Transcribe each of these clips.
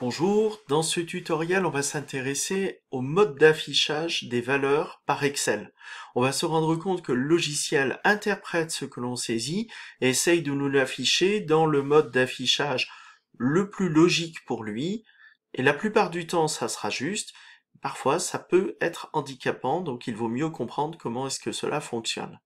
Bonjour, dans ce tutoriel on va s'intéresser au mode d'affichage des valeurs par Excel. On va se rendre compte que le logiciel interprète ce que l'on saisit et essaye de nous l'afficher dans le mode d'affichage le plus logique pour lui. Et la plupart du temps ça sera juste, parfois ça peut être handicapant donc il vaut mieux comprendre comment est-ce que cela fonctionne.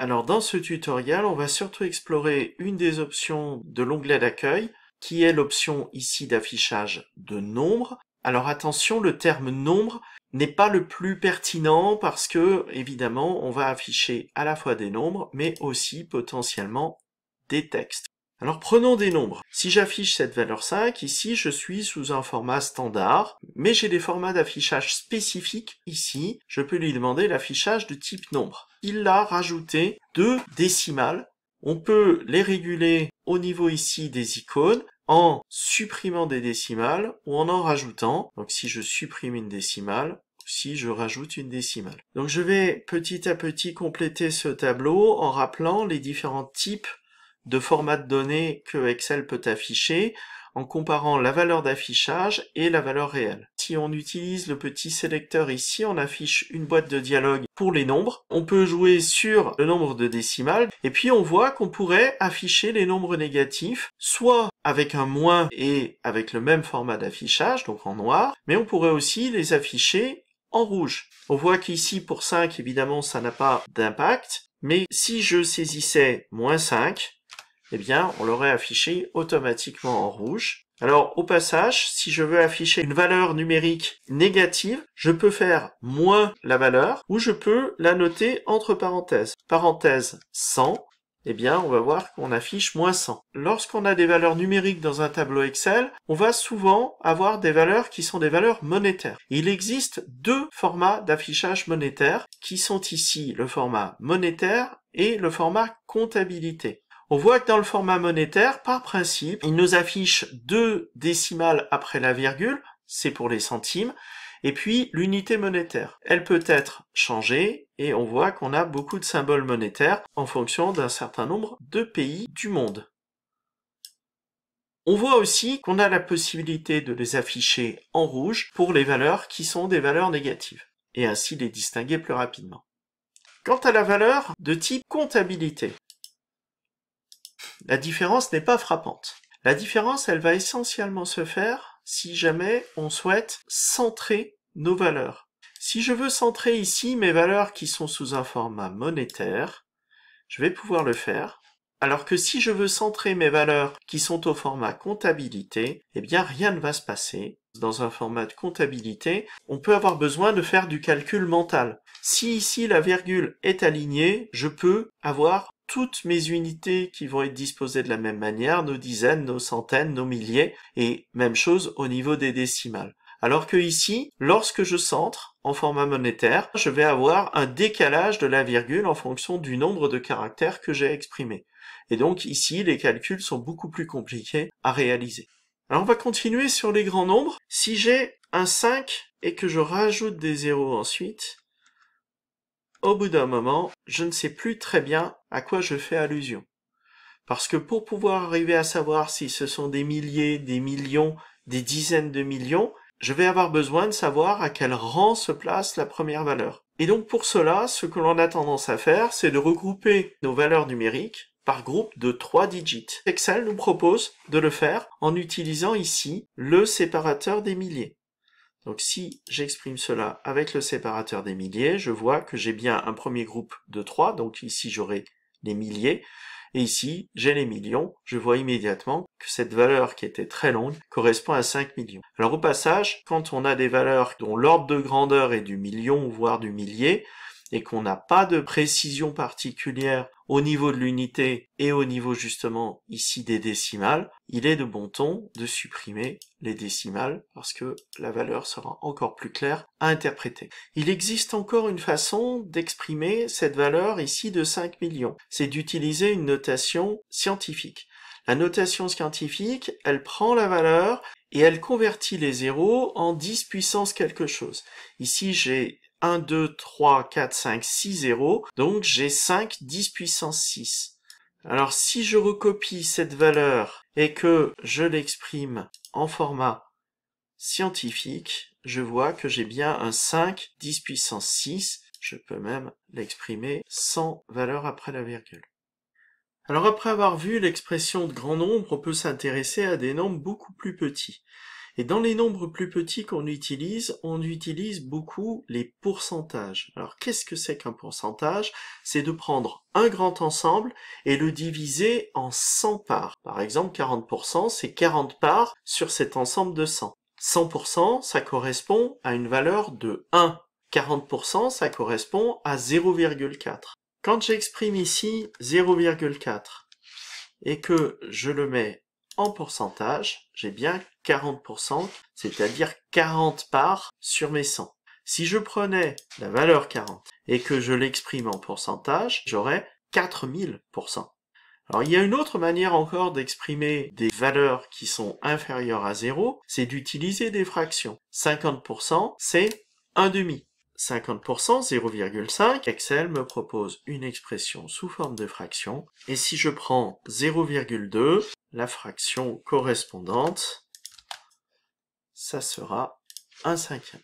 Alors dans ce tutoriel on va surtout explorer une des options de l'onglet d'accueil qui est l'option ici d'affichage de nombre. Alors attention, le terme nombre n'est pas le plus pertinent parce que, évidemment, on va afficher à la fois des nombres, mais aussi potentiellement des textes. Alors prenons des nombres. Si j'affiche cette valeur 5, ici je suis sous un format standard, mais j'ai des formats d'affichage spécifiques ici. Je peux lui demander l'affichage de type nombre. Il l'a rajouté deux décimales. On peut les réguler au niveau ici des icônes en supprimant des décimales ou en en rajoutant. Donc si je supprime une décimale, si je rajoute une décimale. Donc je vais petit à petit compléter ce tableau en rappelant les différents types de formats de données que Excel peut afficher en comparant la valeur d'affichage et la valeur réelle. Si on utilise le petit sélecteur ici, on affiche une boîte de dialogue pour les nombres. On peut jouer sur le nombre de décimales et puis on voit qu'on pourrait afficher les nombres négatifs soit avec un moins et avec le même format d'affichage, donc en noir, mais on pourrait aussi les afficher en rouge. On voit qu'ici pour 5, évidemment, ça n'a pas d'impact, mais si je saisissais moins 5, eh bien, on l'aurait affiché automatiquement en rouge. Alors, au passage, si je veux afficher une valeur numérique négative, je peux faire moins la valeur, ou je peux la noter entre parenthèses. Parenthèse 100, eh bien, on va voir qu'on affiche moins 100. Lorsqu'on a des valeurs numériques dans un tableau Excel, on va souvent avoir des valeurs qui sont des valeurs monétaires. Il existe deux formats d'affichage monétaire qui sont ici le format monétaire et le format comptabilité. On voit que dans le format monétaire, par principe, il nous affiche deux décimales après la virgule, c'est pour les centimes, et puis l'unité monétaire. Elle peut être changée et on voit qu'on a beaucoup de symboles monétaires en fonction d'un certain nombre de pays du monde. On voit aussi qu'on a la possibilité de les afficher en rouge pour les valeurs qui sont des valeurs négatives, et ainsi les distinguer plus rapidement. Quant à la valeur de type comptabilité, la différence n'est pas frappante. La différence, elle va essentiellement se faire si jamais on souhaite centrer nos valeurs. Si je veux centrer ici mes valeurs qui sont sous un format monétaire, je vais pouvoir le faire. Alors que si je veux centrer mes valeurs qui sont au format comptabilité, eh bien rien ne va se passer. Dans un format de comptabilité, on peut avoir besoin de faire du calcul mental. Si ici la virgule est alignée, je peux avoir toutes mes unités qui vont être disposées de la même manière, nos dizaines, nos centaines, nos milliers, et même chose au niveau des décimales. Alors que ici, lorsque je centre en format monétaire, je vais avoir un décalage de la virgule en fonction du nombre de caractères que j'ai exprimé. Et donc ici, les calculs sont beaucoup plus compliqués à réaliser. Alors on va continuer sur les grands nombres. Si j'ai un 5 et que je rajoute des zéros ensuite, au bout d'un moment, je ne sais plus très bien à quoi je fais allusion. Parce que pour pouvoir arriver à savoir si ce sont des milliers, des millions, des dizaines de millions, je vais avoir besoin de savoir à quel rang se place la première valeur. Et donc pour cela, ce que l'on a tendance à faire, c'est de regrouper nos valeurs numériques par groupe de trois digits. Excel nous propose de le faire en utilisant ici le séparateur des milliers. Donc si j'exprime cela avec le séparateur des milliers, je vois que j'ai bien un premier groupe de trois, donc ici j'aurai les milliers, et ici, j'ai les millions, je vois immédiatement que cette valeur qui était très longue correspond à 5 millions. Alors au passage, quand on a des valeurs dont l'ordre de grandeur est du million, voire du millier, et qu'on n'a pas de précision particulière au niveau de l'unité et au niveau justement ici des décimales, il est de bon ton de supprimer les décimales parce que la valeur sera encore plus claire à interpréter. Il existe encore une façon d'exprimer cette valeur ici de 5 millions, c'est d'utiliser une notation scientifique. La notation scientifique, elle prend la valeur et elle convertit les zéros en 10 puissance quelque chose. Ici, j'ai 1, 2, 3, 4, 5, 6 zéros, donc j'ai 5 10 puissance 6. Alors si je recopie cette valeur et que je l'exprime en format scientifique, je vois que j'ai bien un 5, 10 puissance 6. Je peux même l'exprimer sans valeur après la virgule. Alors après avoir vu l'expression de grand nombre, on peut s'intéresser à des nombres beaucoup plus petits. Et dans les nombres plus petits qu'on utilise, on utilise beaucoup les pourcentages. Alors qu'est-ce que c'est qu'un pourcentage C'est de prendre un grand ensemble et le diviser en 100 parts. Par exemple, 40%, c'est 40 parts sur cet ensemble de 100. 100%, ça correspond à une valeur de 1. 40%, ça correspond à 0,4. Quand j'exprime ici 0,4 et que je le mets en pourcentage, j'ai bien 40%, c'est-à-dire 40 parts sur mes 100. Si je prenais la valeur 40 et que je l'exprime en pourcentage, j'aurais 4000%. Alors il y a une autre manière encore d'exprimer des valeurs qui sont inférieures à 0, c'est d'utiliser des fractions. 50% c'est 1 demi. 50%, 0,5, Excel me propose une expression sous forme de fraction, et si je prends 0,2, la fraction correspondante, ça sera un cinquième.